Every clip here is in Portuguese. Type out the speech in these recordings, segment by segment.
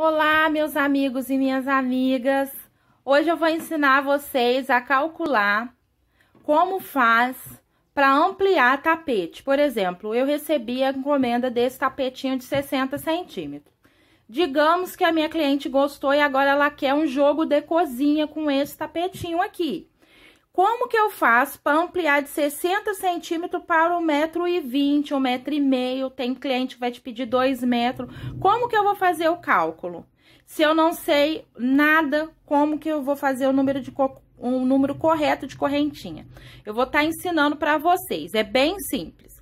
Olá, meus amigos e minhas amigas. Hoje eu vou ensinar vocês a calcular como faz para ampliar tapete. Por exemplo, eu recebi a encomenda desse tapetinho de 60 centímetros. Digamos que a minha cliente gostou e agora ela quer um jogo de cozinha com esse tapetinho aqui. Como que eu faço para ampliar de 60 centímetros para 1,20m, 1,5m? Tem cliente que vai te pedir 2 metros. Como que eu vou fazer o cálculo? Se eu não sei nada, como que eu vou fazer o número de um número correto de correntinha? Eu vou estar tá ensinando para vocês. É bem simples.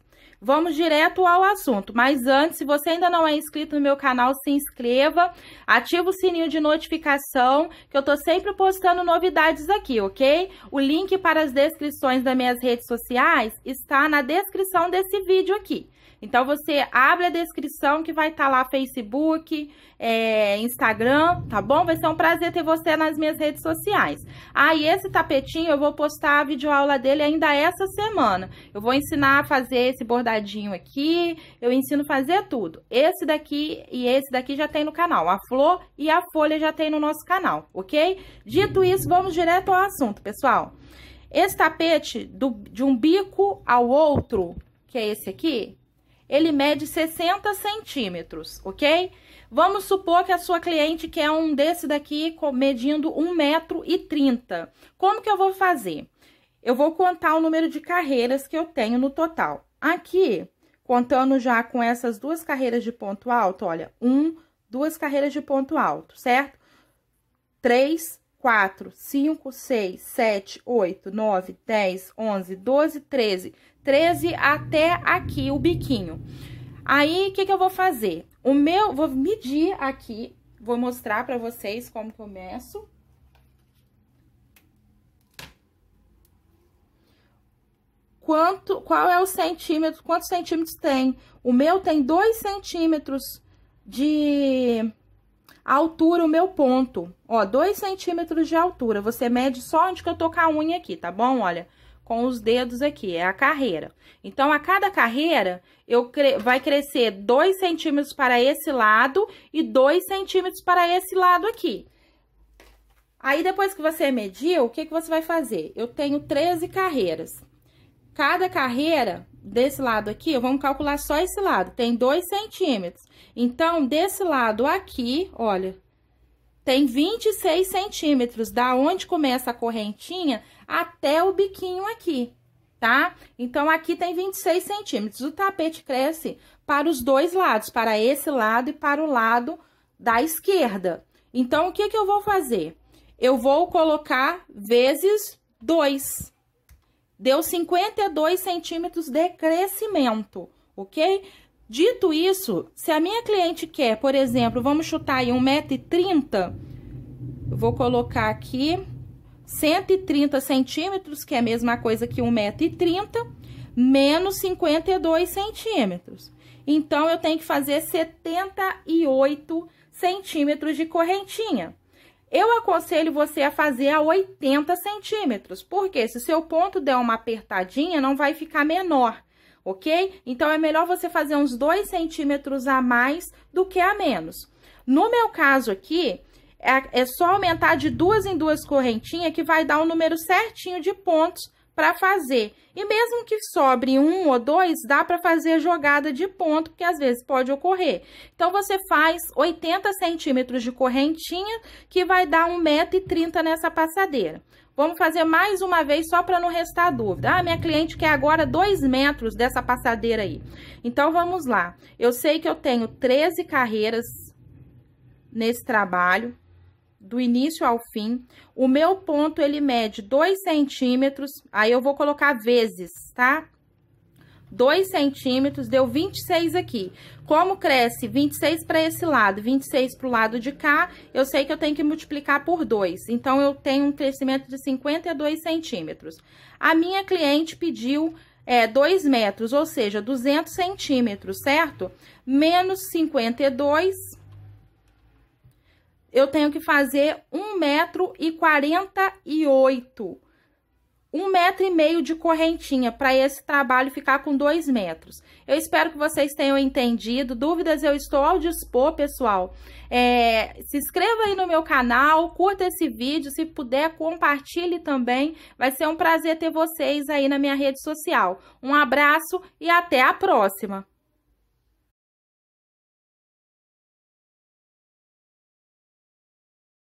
Vamos direto ao assunto, mas antes, se você ainda não é inscrito no meu canal, se inscreva, ativa o sininho de notificação, que eu tô sempre postando novidades aqui, ok? O link para as descrições das minhas redes sociais está na descrição desse vídeo aqui. Então você abre a descrição que vai estar tá lá Facebook, é, Instagram, tá bom? Vai ser um prazer ter você nas minhas redes sociais. Ah, e esse tapetinho eu vou postar a videoaula dele ainda essa semana. Eu vou ensinar a fazer esse bordadinho aqui, eu ensino a fazer tudo. Esse daqui e esse daqui já tem no canal. A flor e a folha já tem no nosso canal, ok? Dito isso, vamos direto ao assunto, pessoal. Esse tapete do, de um bico ao outro, que é esse aqui, ele mede 60 centímetros, ok? Vamos supor que a sua cliente quer um desse daqui medindo 1,30m. Como que eu vou fazer? Eu vou contar o número de carreiras que eu tenho no total. Aqui, contando já com essas duas carreiras de ponto alto, olha, um, duas carreiras de ponto alto, certo? Três, 4, 5, 6, 7, 8, 9, 10, 11, 12, 13. 13 até aqui o biquinho. Aí, o que, que eu vou fazer? O meu, vou medir aqui, vou mostrar pra vocês como começo. eu Quanto, qual é o centímetro, quantos centímetros tem? O meu tem dois centímetros de a altura, o meu ponto, ó, 2 centímetros de altura. Você mede só onde que eu tô com a unha aqui, tá bom? Olha, com os dedos aqui, é a carreira. Então, a cada carreira, eu cre... vai crescer 2 centímetros para esse lado e 2 centímetros para esse lado aqui. Aí, depois que você mediu, o que, que você vai fazer? Eu tenho 13 carreiras. Cada carreira, desse lado aqui, vamos calcular só esse lado, tem 2 centímetros. Então, desse lado aqui, olha, tem 26 centímetros, da onde começa a correntinha até o biquinho aqui, tá? Então, aqui tem 26 centímetros. O tapete cresce para os dois lados, para esse lado e para o lado da esquerda. Então, o que, que eu vou fazer? Eu vou colocar vezes 2, deu 52 centímetros de crescimento, ok? Dito isso, se a minha cliente quer, por exemplo, vamos chutar aí 1,30m, eu vou colocar aqui 130 centímetros, que é a mesma coisa que 1,30m, menos 52 centímetros. Então, eu tenho que fazer 78 centímetros de correntinha. Eu aconselho você a fazer a 80 centímetros, porque se o seu ponto der uma apertadinha, não vai ficar menor, ok? Então, é melhor você fazer uns 2 centímetros a mais do que a menos. No meu caso aqui, é, é só aumentar de duas em duas correntinhas que vai dar o um número certinho de pontos para fazer. E mesmo que sobre um ou dois, dá para fazer a jogada de ponto, que às vezes pode ocorrer. Então, você faz 80 centímetros de correntinha, que vai dar 1,30m nessa passadeira. Vamos fazer mais uma vez só para não restar dúvida. Ah, minha cliente quer agora 2 metros dessa passadeira aí. Então, vamos lá. Eu sei que eu tenho 13 carreiras nesse trabalho do início ao fim. O meu ponto, ele mede 2 centímetros, aí eu vou colocar vezes, tá? 2 centímetros, deu 26 aqui. Como cresce 26 para esse lado, 26 para o lado de cá, eu sei que eu tenho que multiplicar por 2. Então, eu tenho um crescimento de 52 centímetros. A minha cliente pediu é, 2 metros, ou seja, 200 centímetros, certo? Menos 52 eu tenho que fazer 148 metro e m Um metro e meio de correntinha para esse trabalho ficar com dois metros. Eu espero que vocês tenham entendido. Dúvidas eu estou ao dispor, pessoal. É, se inscreva aí no meu canal, curta esse vídeo, se puder compartilhe também. Vai ser um prazer ter vocês aí na minha rede social. Um abraço e até a próxima!